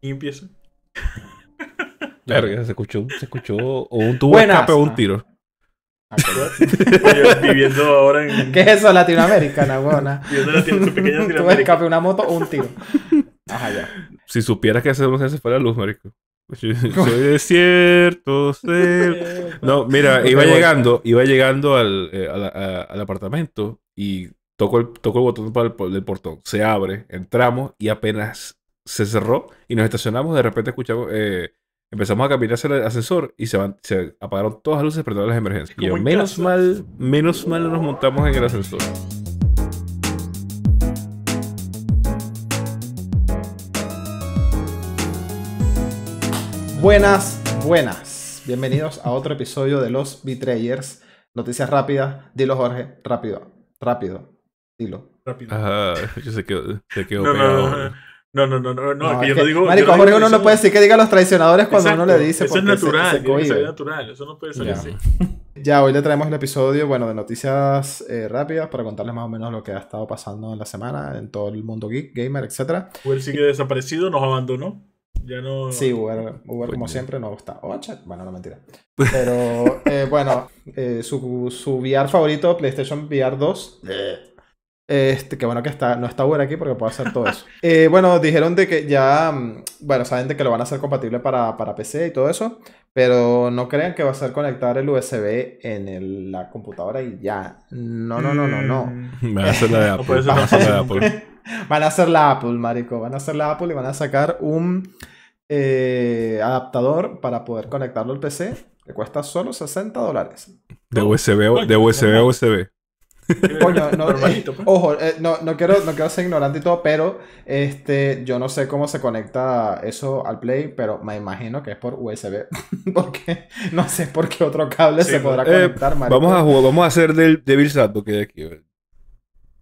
Y empieza. Claro, se escuchó, se escuchó o un tubo de escape o un tiro. Ah, viviendo ahora en. ¿Qué es eso, Latinoamérica, Nagona? Viviendo Tubo una moto o un tiro. Ajá, ya. Si supieras que hacemos se fue la luz, marico. Soy soy desierto, ser... No, mira, iba llegando, iba llegando al, eh, al, al apartamento y toco el, toco el botón para el, del portón. Se abre, entramos y apenas se cerró y nos estacionamos. De repente escuchamos, eh, empezamos a caminar hacia el ascensor y se, apagaron todas las luces, pero todas las emergencias. Y menos mal, menos mal nos montamos en el ascensor. Buenas, buenas. Bienvenidos a otro episodio de Los Betrayers. Noticias rápidas. Dilo, Jorge. Rápido. Rápido. Dilo. Rápido. Ajá, yo sé que se no, no, no, no, no, yo no digo. Marico, uno no puede decir que diga los traicionadores cuando uno le dice. Eso es natural, se, se natural, eso no puede salir. ya. así. Ya, hoy le traemos el episodio, bueno, de noticias eh, rápidas para contarles más o menos lo que ha estado pasando en la semana, en todo el mundo geek, gamer, etc. Uber sigue desaparecido, nos abandonó. Ya no. Sí, Uber, Uber como siempre no está. Oh, bueno, no mentira. Pero eh, bueno, eh, su, su VR favorito, PlayStation VR 2. Este, que bueno que está, no está bueno aquí porque puedo hacer todo eso. Eh, bueno, dijeron de que ya, mm, bueno, saben de que lo van a hacer compatible para, PC y todo eso, pero no crean que va a ser conectar el USB en la computadora y ya. No, no, no, no, no. Mm. Van a hacer la Apple. van, a hacer la Apple. marico. Van a hacer la Apple y van a sacar un eh, adaptador para poder conectarlo al PC que cuesta solo 60 dólares. De USB, de USB USB. no, pues. ojo, eh, no, quiero, no quiero ser ignorante y todo, pero este, yo no sé cómo se conecta eso al Play, pero me imagino que es por USB. porque no sé por qué otro cable se pues. podrá eh, conectar, Vamos a jugar, vamos a hacer del Devil's Advocate de aquí.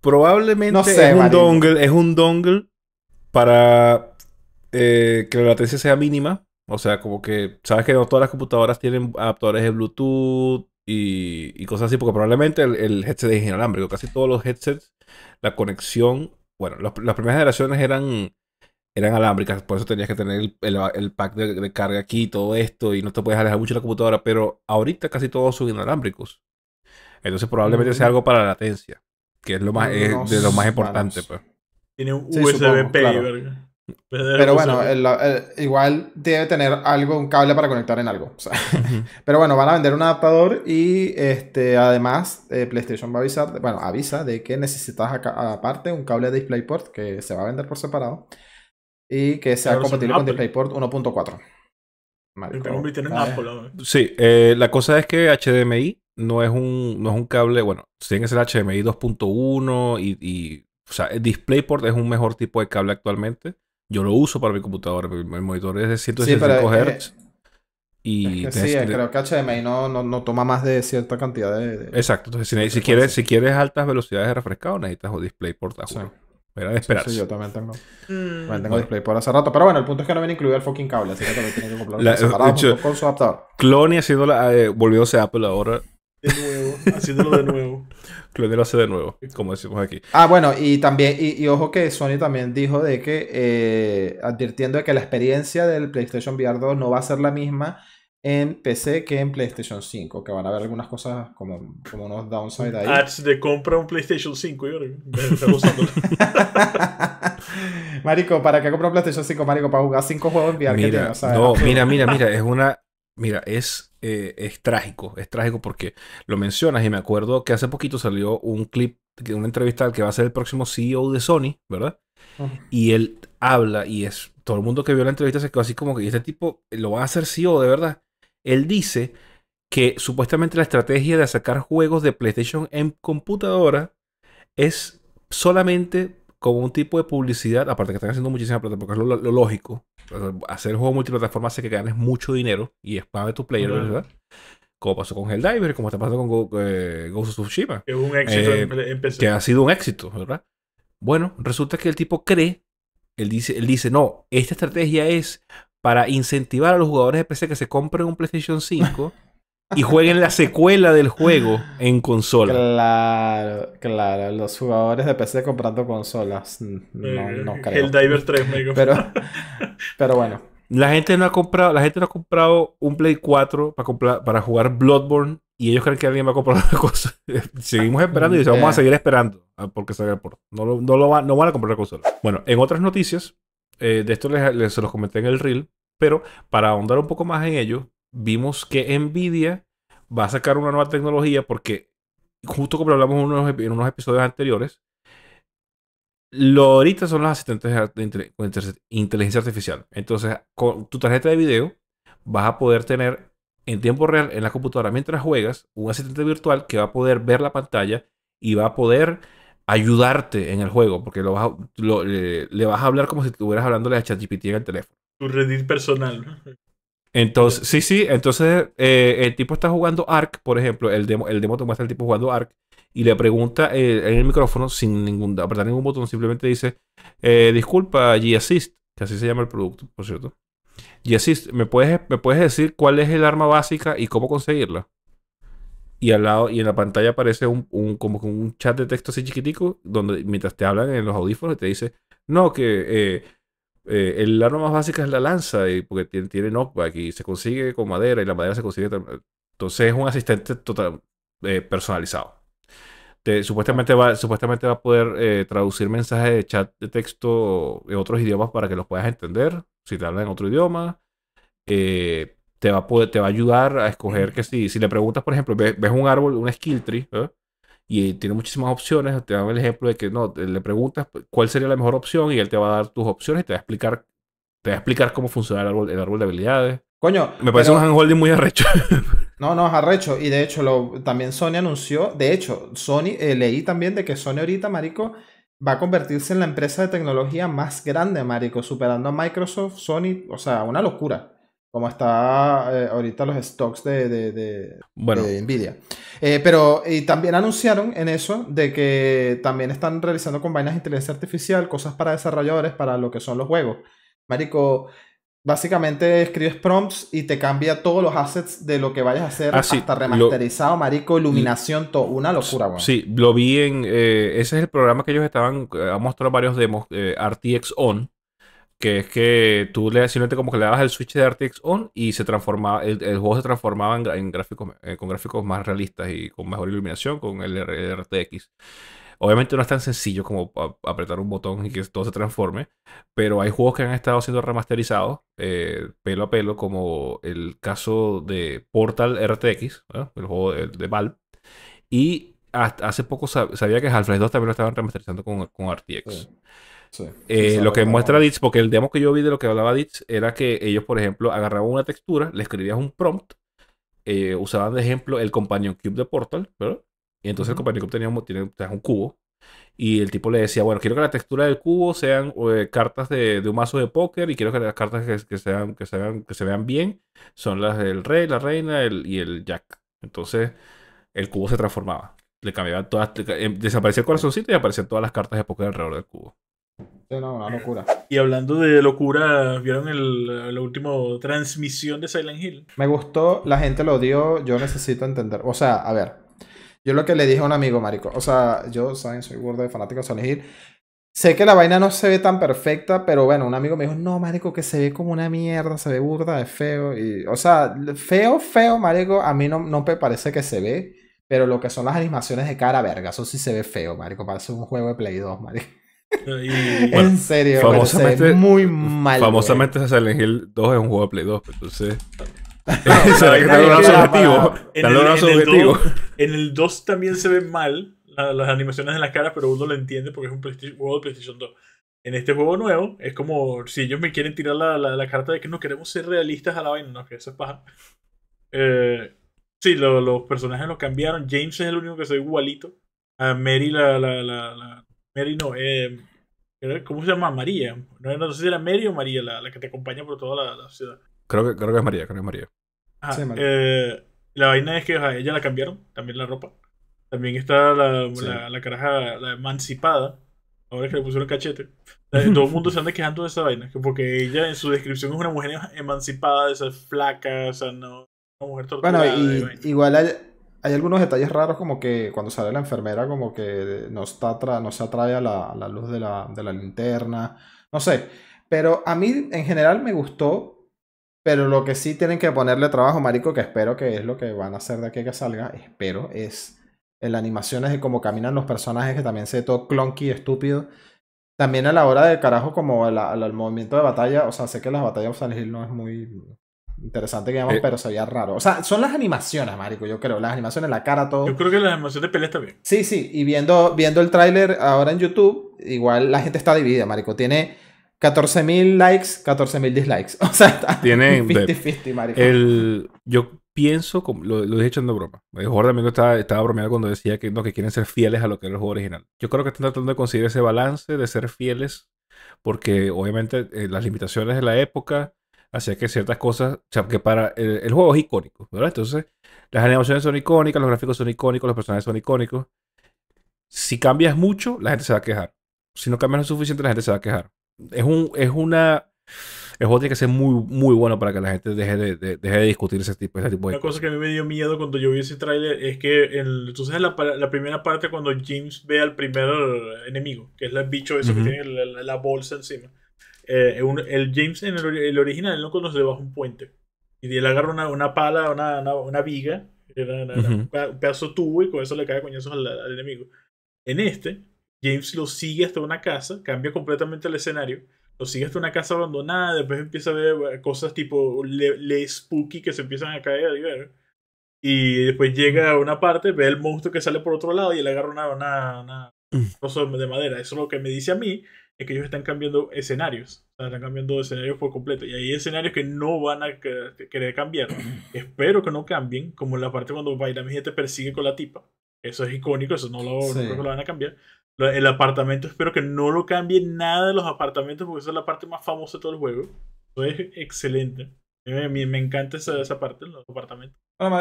Probablemente es, un dongle, es un dongle para eh, que la latencia sea mínima. O sea, como que sabes que no todas las computadoras tienen adaptadores de Bluetooth y, cosas así, porque probablemente el, headset es inalámbrico. Casi todos los headsets, la conexión, bueno, las primeras generaciones eran eran alámbricas, por eso tenías que tener el, pack de, carga aquí, todo esto, y no te puedes alejar mucho de la computadora, pero ahorita casi todos son inalámbricos. Entonces probablemente sea mm. algo para la latencia, que es lo más, de lo más importante. Pues. Tiene un USB-P. Pero, bueno, igual debe tener algo, un cable para conectar en algo. Pero bueno, van a vender un adaptador y este, además eh, PlayStation va a avisar, bueno, avisa de que necesitas aparte un cable de DisplayPort que se va a vender por separado y que sea compatible con DisplayPort 1.4. Sí, eh, la cosa es que HDMI no es un, cable, bueno, tiene que ser HDMI 2.1 y, y, o sea, DisplayPort es un mejor tipo de cable actualmente. Yo lo uso para mi computadora, mi monitor es de 165 Hz. Sí, y sí, creo que HDMI no, no, no, toma más de cierta cantidad de. Exacto. Entonces, si, quieres, si quieres altas velocidades de refrescado, necesitas un DisplayPort a sí. Era de Sí, yo también tengo. Mm. También tengo DisplayPort hace rato. Pero bueno, el punto es que no viene incluido el fucking cable, así que también tiene que comprarlo separado con su adaptador. Cloney haciéndola, eh, volviéndose Apple ahora. De nuevo, haciéndolo de nuevo. Clooney lo hace de nuevo, como decimos aquí. Ah, bueno, y también, y, ojo que Sony también dijo de que, eh, advirtiendo de que la experiencia del PlayStation VR 2 no va a ser la misma en PC que en PlayStation 5, que van a haber algunas cosas como, como unos downside ahí. Ads de compra un PlayStation 5, yo Marico, ¿para qué comprar un PlayStation 5, Marico? Para jugar 5 juegos en VR que tiene, No, mira, mira, mira, es una... Mira, es eh, es trágico, es trágico porque lo mencionas y me acuerdo que hace poquito salió un clip, de una entrevista al que va a ser el próximo CEO de Sony, ¿verdad? Y él habla y es, todo el mundo que vio la entrevista se quedó así como que este tipo eh, lo va a hacer CEO de verdad. Él dice que supuestamente la estrategia de sacar juegos de PlayStation en computadora es solamente como un tipo de publicidad, aparte que están haciendo muchísima plata, porque es lo, lógico. Hacer juego multiplataforma hace que ganes mucho dinero y es a tu player, ¿verdad? Como pasó con Helldiver, como está pasando con eh, Ghost of Tsushima. Eh, que ha sido un éxito, ¿verdad? Bueno, resulta que el tipo cree, él dice, él dice, no, esta estrategia es para incentivar a los jugadores de PC que se compren un PlayStation 5 y jueguen la secuela del juego en consola. Claro, claro. Los jugadores de PC comprando consolas. Mm, no, eh, no creo. El Diver 3, me pero, pero bueno. La gente no ha comprado, la gente no ha comprado un Play 4 para, comprar, para jugar Bloodborne y ellos creen que alguien va a comprar una cosa. Seguimos esperando y vamos a seguir esperando ah, porque No, no, van a comprar la consola. Bueno, en otras noticias, eh, de esto les, se los comenté en el reel, pero para ahondar un poco más en ello, vimos que Nvidia va a sacar una nueva tecnología porque justo como hablamos en unos, episodios anteriores, lo ahorita son los asistentes de inteligencia artificial. Entonces, con tu tarjeta de video vas a poder tener en tiempo real en la computadora mientras juegas un asistente virtual que va a poder ver la pantalla y va a poder ayudarte en el juego, porque lo, le, vas a hablar como si estuvieras hablándole a ChatGPT en el teléfono. Tu Reddit personal. Entonces, sí, sí, entonces eh, el tipo está jugando Arc por ejemplo, el demo, el demo te muestra el tipo jugando Arc y le pregunta eh, en el micrófono sin ningún, apretar ningún botón, simplemente dice, eh, disculpa, G-Assist, que así se llama el producto, por cierto. G-Assist, ¿me puedes, ¿me puedes decir cuál es el arma básica y cómo conseguirla? Y al lado, y en la pantalla aparece un, como un chat de texto así chiquitico, donde mientras te hablan en los audífonos te dice, no, que eh, el arma más básica es la lanza, y porque tiene, knockback pues, y se consigue con madera y la madera se consigue. también. Entonces es un asistente total, eh, personalizado. supuestamente, va, supuestamente va a poder eh, traducir mensajes de chat de texto en otros idiomas para que los puedas entender, si te hablan en otro idioma. te, va a te va a ayudar a escoger que si, si le preguntas, por ejemplo, ves, un árbol, un skill tree, ¿eh? y tiene muchísimas opciones. Te dan el ejemplo de que no, le preguntas pues, cuál sería la mejor opción y él te va a dar tus opciones y te va a explicar, te va a explicar cómo funciona el árbol, el árbol de habilidades. Coño. Me parece un handholding muy arrecho. no, no, es arrecho. Y de hecho, también Sony anunció. De hecho, Sony, eh, leí también de que Sony ahorita, Marico, va a convertirse en la empresa de tecnología más grande, Marico, superando a Microsoft, Sony, o sea, una locura como está eh, ahorita los stocks de, Nvidia. Eh, pero y también anunciaron en eso de que también están realizando con vainas de inteligencia artificial, cosas para desarrolladores, para lo que son los juegos. Marico, básicamente escribes prompts y te cambia todos los assets de lo que vayas a hacer ah, hasta remasterizado, marico, iluminación, todo. Una locura, Sí, lo vi en... Eh, ese es el programa que ellos estaban... Ha mostrado varios demos, RTX On que es que tú le simplemente como que le dabas el switch de RTX on y se transformaba, el, juego se transformaba en, gráficos, eh, con gráficos más realistas y con mejor iluminación con el, RTX. Obviamente no es tan sencillo como apretar un botón y que todo se transforme, pero hay juegos que han estado siendo remasterizados eh, pelo a pelo, como el caso de Portal RTX, el juego de, de Valve, y hace poco sabía que Half-Life 2 también lo estaban remasterizando con, con RTX. Eh, lo que muestra Ditch, porque el demo que yo vi de lo que hablaba Ditz era que ellos, por ejemplo, agarraban una textura, le escribían un prompt, eh, usaban de ejemplo el Companion Cube de Portal, ¿verdad? Y entonces el Companion Cube tenía, un cubo. Y el tipo le decía, bueno, quiero que la textura del cubo sean eh, cartas de, un mazo de póker y quiero que las cartas que, sean, que, sean, que se vean bien son las del rey, la reina y el jack. Entonces el cubo se transformaba. Le cambiaba todas, em, desaparecía el corazoncito y aparecían todas las cartas de póker alrededor del cubo una locura. Y hablando de locura, ¿vieron el, la última transmisión de Silent Hill? Me gustó, la gente lo dio, yo necesito entender. O sea, a ver, yo lo que le dije a un amigo, marico, o sea, yo, ¿saben? Soy gordo de fanático de Silent Hill. Sé que la vaina no se ve tan perfecta, pero bueno, un amigo me dijo, no, marico, que se ve como una mierda, se ve burda, es feo. Y, o sea, feo, feo, marico, a mí no, no me parece que se ve, pero lo que son las animaciones de cara, verga, eso sí se ve feo, marico, parece un juego de Play 2, marico en serio, famosamente, muy mal. Famosamente, Silent 2 es un juego de Play 2, pues, entonces. ¿Será está objetivo? En el 2 también se ven mal las animaciones en las caras, pero uno lo entiende porque es un juego de PlayStation 2. En este juego nuevo, es como si ellos me quieren tirar la, carta de que no queremos ser realistas a la vaina, no, que eso es paja. Eh, sí, los personajes los cambiaron. James es el único que se ve igualito. A Mary, la, Mary no, em, ¿cómo se llama? María. No, sé si era Mary o María la, que te acompaña por toda la, ciudad. Creo que, es María, eh, la vaina es que a ella la cambiaron, también la ropa. También está la, la, caraja, la emancipada. Ahora que le pusieron cachete. Todo el mundo se anda quejando de esa vaina. Porque ella en su descripción es una mujer em, emancipada, de esas flacas, Una mujer torturada. Bueno, y, igual hay algunos detalles raros como que cuando sale la enfermera como que no, está no se atrae a la, luz de la, de la, linterna, no sé. Pero a mí en general me gustó, pero lo que sí tienen que ponerle trabajo, marico, que espero que es lo que van a hacer de aquí que salga, espero, es en animación. animaciones de cómo caminan los personajes, que también se ve todo clunky, estúpido. También a la hora de carajo, como el, movimiento de batalla, o sea, sé que las batallas de San no es muy interesante que llaman, eh. pero se veía raro. O sea, son las animaciones, marico, yo creo. Las animaciones, la cara, todo. Yo creo que las animaciones de pelea está bien. Sí, sí. Y viendo, viendo el tráiler ahora en YouTube, igual la gente está dividida, marico. Tiene 14.000 likes, 14.000 dislikes. O sea, tiene 50-50, marico. yo pienso, lo, lo he dicho en broma. Jorge también estaba, estaba bromeando cuando decía que, no, que quieren ser fieles a lo que era el juego original. Yo creo que están tratando de conseguir ese balance de ser fieles porque obviamente eh, las limitaciones de la época, Así que ciertas cosas, o sea, que para el, juego es icónico, ¿verdad? Entonces, las animaciones son icónicas, los gráficos son icónicos, los personajes son icónicos. Si cambias mucho, la gente se va a quejar. Si no cambias lo suficiente, la gente se va a quejar. Es un, es una, tiene que ser muy, muy bueno para que la gente deje de, de, deje de discutir ese tipo, de tipo Una cosa que a mí me dio miedo cuando yo vi ese tráiler es que, entonces la, la, primera parte cuando James ve al primer enemigo, que es el bicho eso que tiene la bolsa encima. Eh, el James en el, el original no conoce debajo un puente. Y él agarra una, pala, una, una, viga, un pedazo tubo y con eso le cae coñazos al, al, enemigo. En este, James lo sigue hasta una casa, cambia completamente el escenario, lo sigue hasta una casa abandonada, después empieza a ver eh, cosas tipo le, spooky que se empiezan a caer. Y después llega a una parte, ve el monstruo que sale por otro lado y él agarra una, una, una, mm. de madera. Eso es lo que me dice a mí es que ellos están cambiando escenarios. están cambiando escenarios por completo. Y hay escenarios que no van a querer cambiar. Espero que no cambien, como la parte cuando Bailami te persigue con la tipa. Eso es icónico, eso no lo, creo que lo van a cambiar. El apartamento, espero que no lo cambien nada de los apartamentos, porque esa es la parte más famosa de todo el juego. Eso es excelente. Me, me encanta esa, esa parte, los apartamentos.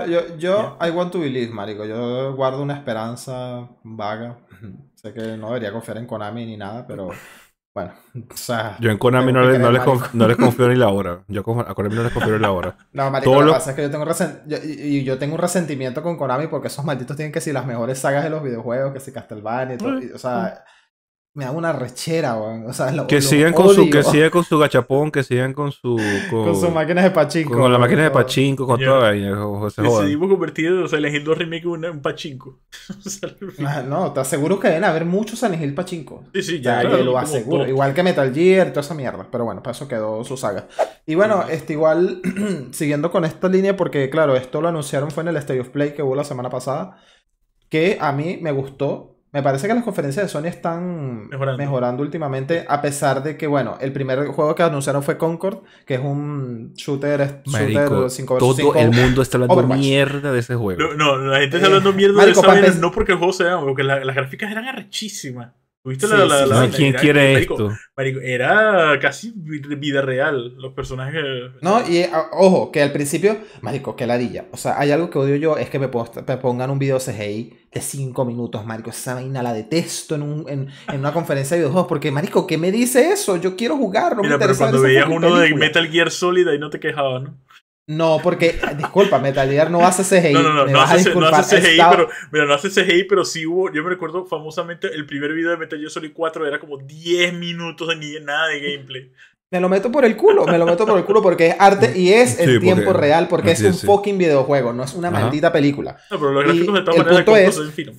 yo, yo I want to believe, marico. Yo guardo una esperanza vaga. sé que no debería confiar en Konami ni nada, pero bueno, o sea, yo en Konami no, les no, les confío ni la hora. Yo a Konami no les confío ni la hora. No, lo que pasa es que yo tengo, yo, y, yo tengo un resentimiento con Konami porque esos malditos tienen que ser las mejores sagas de los videojuegos, que si Castlevania y todo. Eh, o sea, eh me da una rechera, weón. que, sigan con su, que sigan con su gachapón, que sigan con su... Con, sus máquinas de pachinko. Con, las máquinas de pachinko, con todo toda la Decidimos convertir o sea, en un pachinko. Ah, no, te aseguro que deben haber muchos a elegir pachinko. Sí, sí, ya. lo aseguro. Igual que Metal Gear, toda esa mierda. Pero bueno, para eso quedó su saga. Y bueno, este, igual, siguiendo con esta línea, porque claro, esto lo anunciaron fue en el State of Play que hubo la semana pasada. Que a mí me gustó me parece que las conferencias de Sony están mejorando. últimamente, a pesar de que, bueno, el primer juego que anunciaron fue Concord, que es un shooter, 5 v Todo el mundo está hablando mierda de ese juego. No, la gente está hablando mierda de ese no porque el juego sea, porque las gráficas eran arrechísimas. ¿Viste la, la, la, ¿Quién quiere esto? Marico, era casi vida real los personajes. No, y eh, ojo, que al principio, marico, qué ladilla. O sea, hay algo que odio yo, es que me, pongan un video CGI de 5 minutos, marico. Esa vaina la detesto en, un, en, en una conferencia de videojuegos porque, marico, ¿qué me dice eso? Yo quiero jugar, no pero cuando veías uno de Metal Gear Solid y no te quejabas, ¿no? No, porque, eh, disculpa, Metal Gear no hace CGI. No, no, no, no, hace, CGI, pero, mira, no hace CGI, pero sí hubo, yo me recuerdo famosamente el primer video de Metal Gear Solid 4 era como 10 minutos de ni nada de gameplay. Me lo meto por el culo, me lo meto por el culo porque es arte y es el tiempo real, porque es un fucking videojuego, no es una maldita película. No, pero los gráficos y de todas punto es, pues,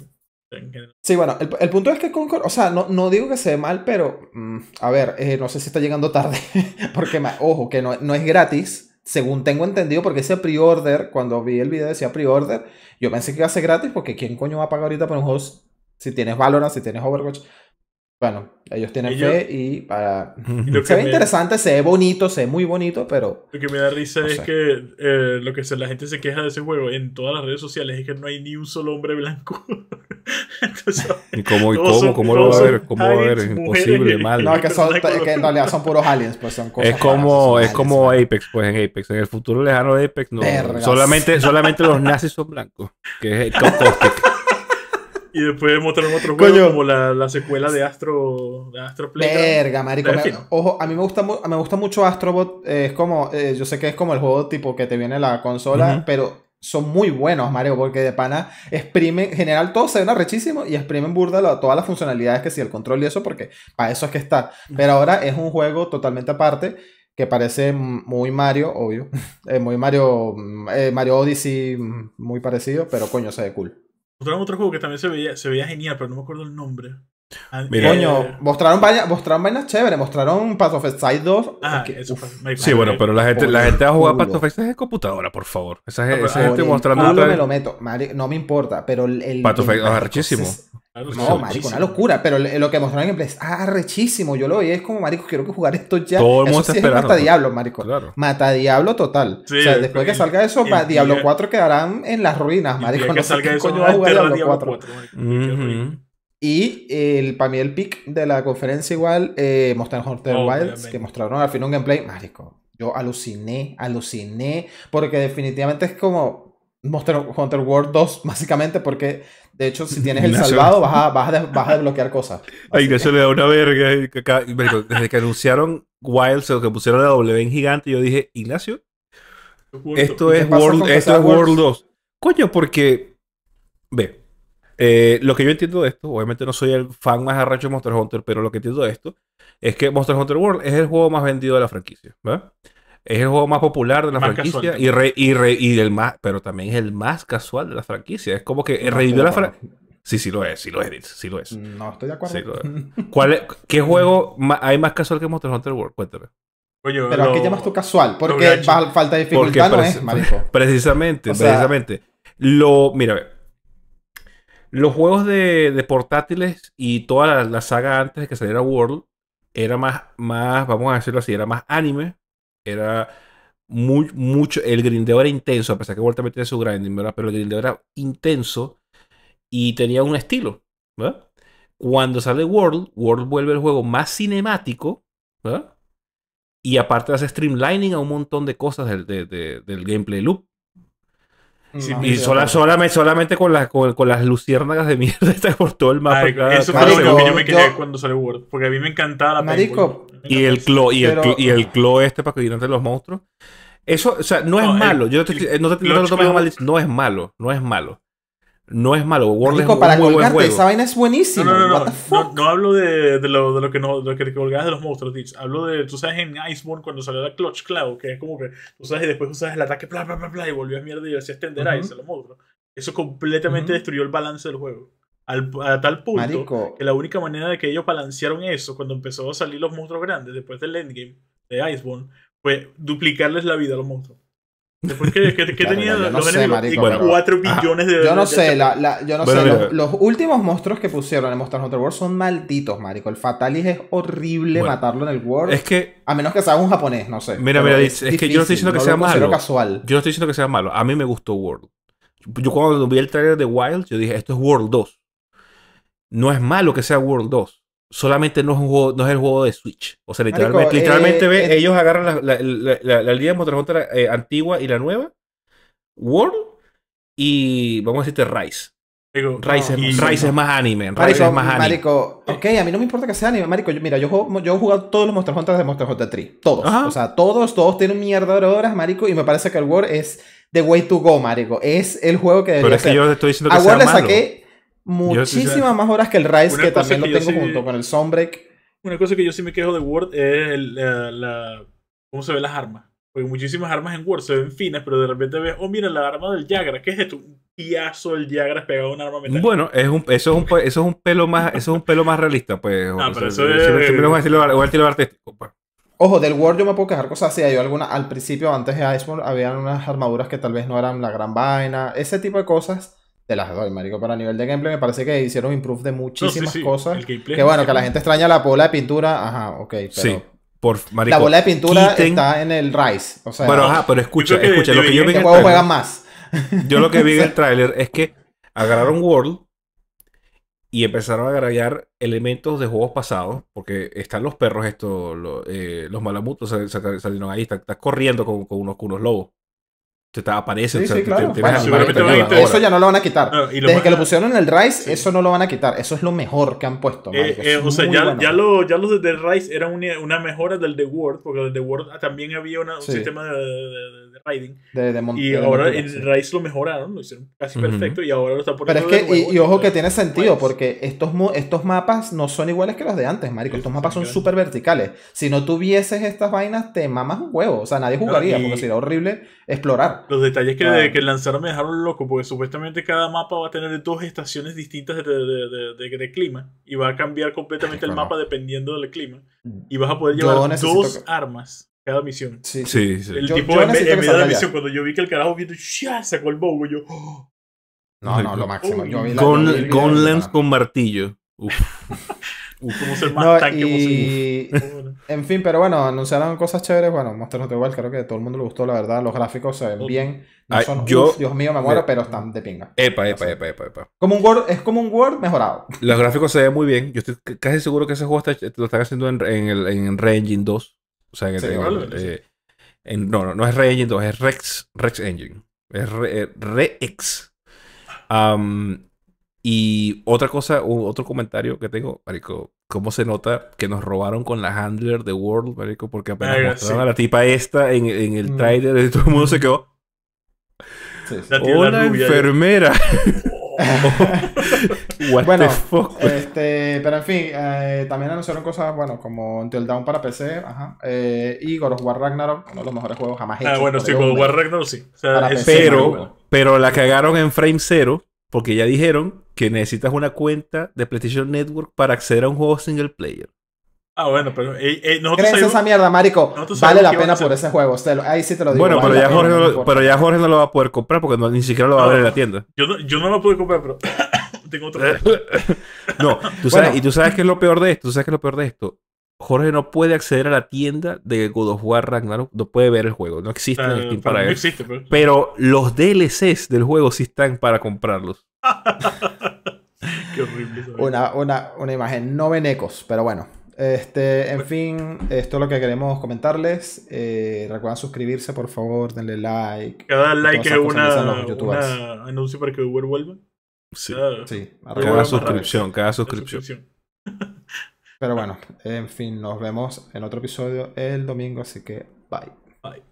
Sí, bueno, el, punto es que Concord, o sea, no, no digo que se ve mal, pero, mm, a ver, eh, no sé si está llegando tarde, porque, ojo, que no, no es gratis, según tengo entendido, porque ese pre-order, cuando vi el video decía pre-order, yo pensé que iba a ser gratis porque ¿quién coño va a pagar ahorita por un host? Si tienes Valorant, si tienes Overwatch, bueno, ellos tienen fe y para... se ve interesante, se ve bonito, se ve muy bonito, pero... Lo que me da risa es que eh, lo que se, la gente se queja de ese juego en todas las redes sociales es que no hay ni un solo hombre blanco. Entonces, cómo, y cómo, cómo lo va a ver? ¿Cómo va a ver? Es imposible, mal. No, es que, son, en realidad son puros aliens, pues son cosas... Es como, es como Apex, pues en Apex. En el futuro lejano de Apex, no. Solamente, solamente los nazis son blancos, que es el top y después mostraron otro juego como la, la, secuela de Astro, de Astro Verga, marico. ojo, a mí me gusta, me gusta mucho Astrobot. Bot. es como, eh, yo sé que es como el juego tipo que te viene la consola, pero son muy buenos, Mario, porque de pana exprimen, en general todo se ven rechísimo y exprimen burda todas las funcionalidades que sí, el control y eso, porque para eso es que está. Pero ahora es un juego totalmente aparte que parece muy Mario, obvio, eh, muy Mario, eh, Mario Odyssey, muy parecido, pero coño, se ve cool. Mostraron otro juego que también se veía, se veía genial, pero no me acuerdo el nombre. Ah, eh, Coño, mostraron, mostraron vainas chéveres, mostraron Path of Exile 2. Ah, que, eso sí, bueno, pero la gente, la gente va a jugar Path of Exile en computadora, por favor. Esa, ah, gente mostrando. No, me lo meto, no me importa, pero el. el Path of Exile es arrechísimo no, marico, una locura. Pero lo que mostraron en gameplay es ah, rechísimo. Yo lo vi, es como, marico, quiero que jugar esto ya. Todo Es mata diablo, marico. Mata diablo total. o sea, después que salga eso, Diablo 4 quedarán en las ruinas, marico. No va a jugar 4. Y el, para mí el pick de la conferencia igual, eh, Monster Hunter oh, Wilds, que mostraron al fin un gameplay, marico. Yo aluciné, aluciné, porque definitivamente es como Monster Hunter World 2, básicamente, porque de hecho, si tienes el salvado, vas a, vas a desbloquear cosas. Ay, Ignacio le da una verga. desde que anunciaron Wild, o que pusieron la W en gigante, yo dije, Ignacio, esto es World, 2. Coño, porque. Ve. Eh, lo que yo entiendo de esto, obviamente no soy el fan más arracho de Monster Hunter, pero lo que entiendo de esto es que Monster Hunter World es el juego más vendido de la franquicia. ¿verdad? es el juego más popular de la franquicia y, y, re, y, el más, pero también es el más casual de la franquicia. Es como que revivió la franquicia. Sí, sí lo es, sí lo es, sí lo es. No, estoy de acuerdo. ¿Cuál ¿Qué juego hay más casual que Monster Hunter World? Cuéntame. pero aquí ¿qué llamas tú casual? Porque falta dificultad no es, Precisamente, precisamente. Lo, mira, Los juegos de, de, portátiles y toda la, saga antes de que saliera World era más, más, vamos a decirlo así, era más anime era muy, mucho, el grindeo era intenso, a pesar que vuelta tiene su grinding, ¿verdad? Pero el grindeo era intenso y tenía un estilo, Cuando sale World, World vuelve el juego más cinemático, Y aparte hace streamlining a un montón de cosas del, del gameplay loop y sola, solamente, solamente con, con, las luciérnagas de mierda está por todo el mapa. eso fue lo que yo me quedé cuando salió Word. Porque a mí me encantaba la Marico. Y el, clo, y, este para que entre los monstruos. Eso, o sea, no, es malo. yo no, te, eh, no, te, lo tomes mal. No es malo. No es malo no es malo. World es para buen juego. esa vaina es buenísima. No, no, no, no, hablo de, de, lo, de, lo, que no, de lo que te de los monstruos, Ditch. Hablo de, tú sabes, en Iceborne cuando salió la Clutch Cloud, que es como que, tú sabes, y después usas el ataque, bla, bla, bla, bla, y volvías mierda y hacías tender ice a los monstruos. Eso completamente destruyó el balance del juego. Al, a tal punto que la única manera de que ellos balancearon eso cuando empezó a salir los monstruos grandes después del endgame de Iceborne fue duplicarles la vida a los monstruos qué? tenía? no sé, 4 millones de Yo ah, yo no sé. Los, últimos monstruos que pusieron en Monster Hunter World son malditos, marico. El Fatalis es horrible matarlo en el World. Es que. A menos que sea un japonés, no sé. Mira, mira, es, que yo no estoy diciendo que sea malo. Casual. Yo no estoy diciendo que sea malo. A mí me gustó World. Yo cuando vi el trailer de Wild, yo dije, esto es World 2. No es malo que sea World 2 solamente no es, un juego, no es el juego de Switch. O sea, literalmente, eh, literalmente ve, eh, ellos agarran la, la, la, la línea de Monster Hunter eh, antigua y la nueva, World, y vamos a decirte Rise. Rise, es, más anime. es más anime. Marico, ok, a mí no me importa que sea anime, Marico. Yo, mira, yo, yo he jugado todos los Monster Hunter de Monster Hunter 3. Todos. O sea, todos, todos tienen mierda de horas, Marico. Y me parece que el World es the way to go, Marico. Es el juego que debería Pero es que yo estoy diciendo que a World le saqué muchísimas más horas que el Rise, que también lo tengo junto con el Sunbreak. Una cosa que yo sí me quejo de Word es eh, la, cómo se ven las armas. Porque muchísimas armas en Word se ven finas, pero de repente ves, oh, mira la arma del Yagra, ¿qué es esto? Un piazo del Yagra pegado a un arma metálica. Bueno, es un, eso, es un, pues, eso es un pelo más, eso es un pelo más realista, pues. No, ah, pero eso artístico, pues. Ojo, del Word yo me puedo quejar cosas así. Hay alguna, al principio, antes de Iceborne, habían unas armaduras que tal vez no eran la gran vaina. Ese tipo de cosas te las doy, marico. Pero a nivel de gameplay me parece que hicieron improve de muchísimas cosas. Que bueno, que la gente extraña la bola de pintura. Ajá, ok, Sí. Por, marico, la bola de pintura está en el Rise. bueno, ajá, pero escucha, escucha. lo que yo vi en este juego trailer, más. Yo lo que vi en el tráiler es que agarraron World y empezaron a agregar elementos de juegos pasados, porque están los perros estos, eh, los, malamutos salieron ahí, están, corriendo con, unos, con unos lobos te, te aparece. te, eso ya no lo van a quitar. Ah, Desde que lo pusieron en el Rise, eso no lo van a quitar. Eso es lo mejor que han puesto. Eh, o eh, sea, ya, ya, lo, ya los del Rise eran una, mejora del The World, porque el The World ah, también había un sistema de, de, riding. y ahora el Rise lo mejoraron, lo hicieron casi perfecto y ahora lo están poniendo. Pero es que, y, ojo que tiene sentido, pues. porque estos, estos mapas no son iguales que los de antes, Marico. Estos mapas son súper verticales. Si no tuvieses estas vainas, te mamas un huevo. O sea, nadie jugaría, porque sería horrible explorar. Los detalles que, que lanzaron me dejaron loco, porque supuestamente cada mapa va a tener dos estaciones distintas de, de, de, de clima y va a cambiar completamente el mapa dependiendo del clima. Mm. Y vas a poder llevar dos armas cada misión. Sí, sí. sí. El tipo en, de la misión, cuando yo vi que el carajo viendo, ¡ya! sacó el bow, yo. Oh". No, no, lo máximo. con, con, lens con martillo. Uf. en fin, pero bueno, anunciaron cosas chéveres. Bueno, Monster Hunter World creo que a todo el mundo le gustó, la verdad. Los gráficos se ven bien. No son, yo... Dios mío, me muero, pero están de pinga. Epa, epa, epa, epa, Como un Word, es como un Word mejorado. Los gráficos se ven muy bien. Yo estoy casi seguro que ese juego está, lo están haciendo en, en, Re-Engine 2. O sea, eh, no, no, no es Re-Engine 2, es Rex, Rex Engine. Es re eh, y otra cosa, otro comentario que tengo, marico, cómo se nota que nos robaron con la handler de World, marico, porque apenas mostraron a la tipa esta en, en el mm. trailer. de todo el mundo se mm. quedó. ¡Una enfermera. bueno, este, pero en fin, eh, también anunciaron cosas, bueno, como Until Down para PC, ajá, eh, y God of War Ragnarok, uno de los mejores juegos jamás ah, hechos. Ah, bueno, sí, God of War Ragnarok sí. pero, pero la cagaron en frame 0 porque ya dijeron que necesitas una cuenta de PlayStation Network para acceder a un juego single player. Ah, bueno, pero eh, eh esa mierda, marico. Vale la pena por ese juego. ahí sí te lo digo. Bueno, pero, ya Jorge no lo, va a poder comprar porque ni siquiera lo va a ver en la tienda. Yo no, yo no lo puedo comprar, pero tengo otro. no, tú sabes, y tú sabes que es lo peor de esto. Tú sabes qué es lo peor de esto. Jorge no puede acceder a la tienda de God of War Ragnarok, no puede ver el juego, no existe ah, para, él. Pues. pero... los DLCs del juego sí están para comprarlos. Qué horrible. Una, una, una, imagen, no venecos, pero bueno. Este, en fin, esto es lo que queremos comentarles. Eh, recuerden suscribirse, por favor, denle like. Cada like es una, una, anuncio para que Uber vuelva. Sí. sí. cada suscripción. Cada suscripción. Pero bueno, en fin, nos vemos en otro episodio el domingo, así que bye. Bye.